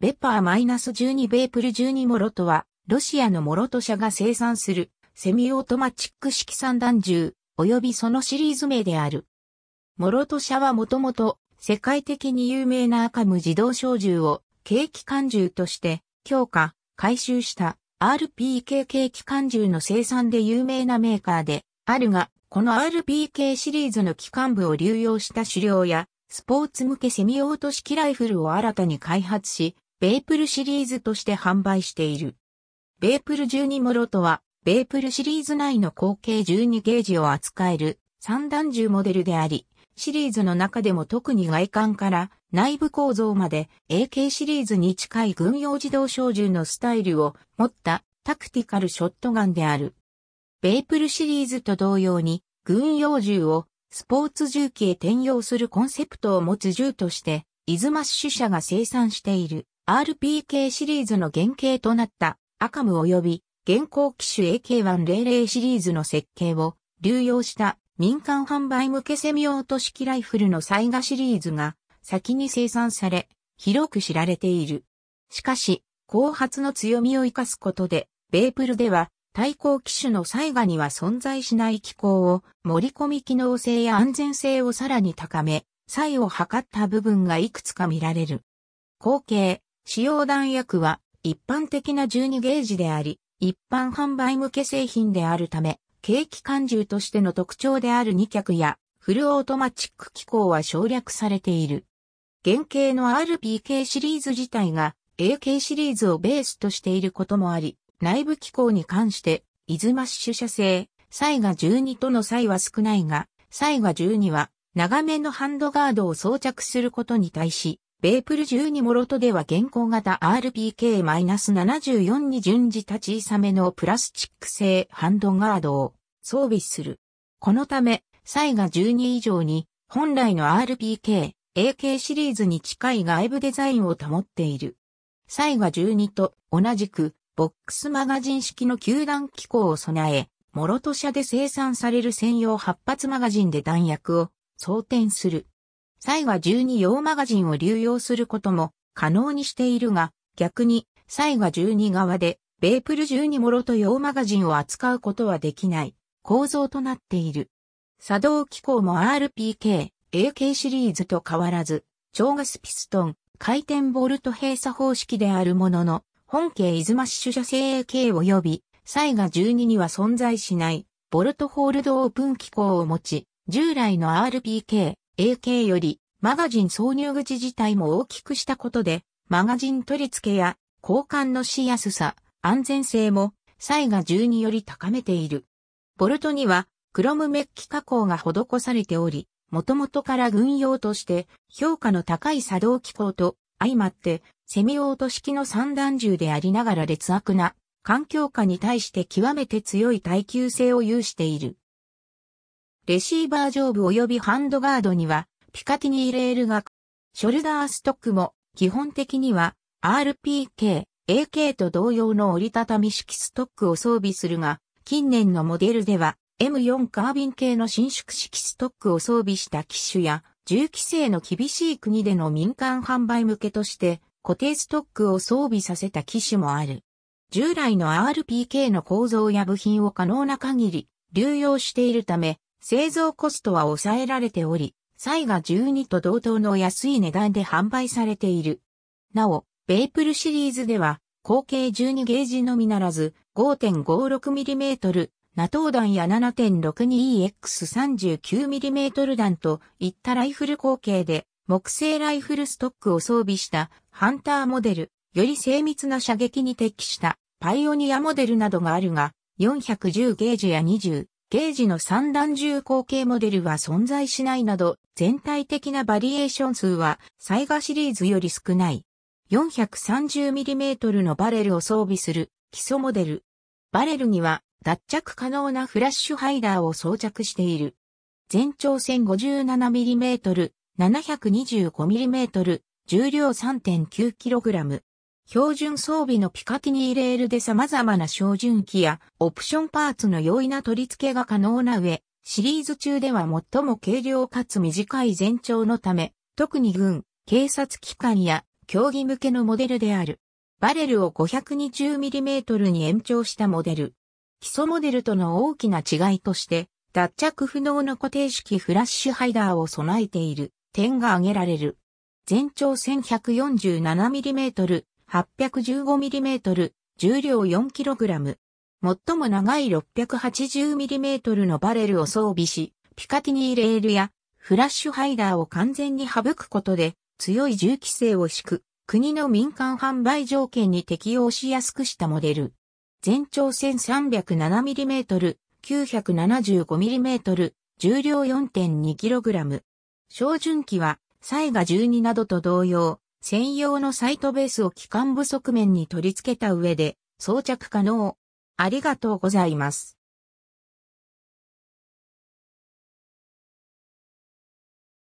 ベッパー -12 ベープル12モロトは、ロシアのモロト社が生産する、セミオートマチック式散弾銃、及びそのシリーズ名である。モロト社はもともと、世界的に有名なアカム自動小銃を、軽機関銃として、強化、回収した RPK 軽機関銃の生産で有名なメーカーであるが、この RPK シリーズの機関部を流用した狩猟や、スポーツ向けセミオート式ライフルを新たに開発し、ベープルシリーズとして販売している。ベープル12モロとは、ベープルシリーズ内の合計12ゲージを扱える三段銃モデルであり、シリーズの中でも特に外観から内部構造まで AK シリーズに近い軍用自動小銃のスタイルを持ったタクティカルショットガンである。ベープルシリーズと同様に軍用銃をスポーツ銃器へ転用するコンセプトを持つ銃として、イズマッシュ社が生産している RPK シリーズの原型となったアカム及び現行機種 AK100 シリーズの設計を流用した民間販売向けセミオート式ライフルのサイガシリーズが先に生産され広く知られている。しかし、後発の強みを生かすことで、ベープルでは対抗機種のサイガには存在しない機構を盛り込み機能性や安全性をさらに高め、差異を測った部分がいくつか見られる。後継、使用弾薬は一般的な12ゲージであり、一般販売向け製品であるため、軽機関銃としての特徴である2脚やフルオートマチック機構は省略されている。原型の RPK シリーズ自体が AK シリーズをベースとしていることもあり、内部機構に関して、イズマッシュ社製、サイガ12との際は少ないが、サイガ12は長めのハンドガードを装着することに対し、ベープル12モロトでは現行型 RPK-74 に次立ち、小さめのプラスチック製ハンドガードを装備する。このため、サイが12以上に本来の RPK、AK シリーズに近い外部デザインを保っている。サイが12と同じくボックスマガジン式の球団機構を備え、モロト社で生産される専用8発マガジンで弾薬を装填する。イは12用マガジンを流用することも可能にしているが、逆に、イが12側で、ベープル12もろと用マガジンを扱うことはできない構造となっている。作動機構も RPK、AK シリーズと変わらず、超ガスピストン、回転ボルト閉鎖方式であるものの、本家イズマッシュ社製 AK 及び、サイガ12には存在しない、ボルトホールドオープン機構を持ち、従来の RPK、AK よりマガジン挿入口自体も大きくしたことで、マガジン取り付けや交換のしやすさ、安全性も、サイガ1 2により高めている。ボルトには、クロムメッキ加工が施されており、もともとから軍用として評価の高い作動機構と相まって、セミオート式の散弾銃でありながら劣悪な環境下に対して極めて強い耐久性を有している。レシーバー上部及びハンドガードには、ピカティニーレールが、ショルダーストックも、基本的には、RPK、AK と同様の折りたたみ式ストックを装備するが、近年のモデルでは、M4 カービン系の伸縮式ストックを装備した機種や、銃規制の厳しい国での民間販売向けとして、固定ストックを装備させた機種もある。従来の RPK の構造や部品を可能な限り流用しているため、製造コストは抑えられており、サイが12と同等の安い値段で販売されている。なお、ベイプルシリーズでは、口径12ゲージのみならず、5.56mm、ナトー弾や 7.62EX39mm 弾といったライフル口径で、木製ライフルストックを装備したハンターモデル、より精密な射撃に適したパイオニアモデルなどがあるが、410ゲージや20、ゲージの三段重口径モデルは存在しないなど、全体的なバリエーション数は、サイガシリーズより少ない。430mm のバレルを装備する基礎モデル。バレルには脱着可能なフラッシュハイダーを装着している。全長 1057mm、725mm、重量 3.9kg。標準装備のピカティニーレールで様々な照準器やオプションパーツの容易な取り付けが可能な上、シリーズ中では最も軽量かつ短い全長のため、特に軍、警察機関や競技向けのモデルである。バレルを 520mm に延長したモデル。基礎モデルとの大きな違いとして、脱着不能の固定式フラッシュハイダーを備えている点が挙げられる。全長 1147mm、815mm、重量 4kg。最も長い 680mm のバレルを装備し、ピカティニーレールやフラッシュハイダーを完全に省くことで強い銃規制を敷く国の民間販売条件に適用しやすくしたモデル。全長 1307mm、975mm、重量 4.2kg。照準器は、サイガ12などと同様、専用のサイトベースを機関部側面に取り付けた上で装着可能。ありがとうございます。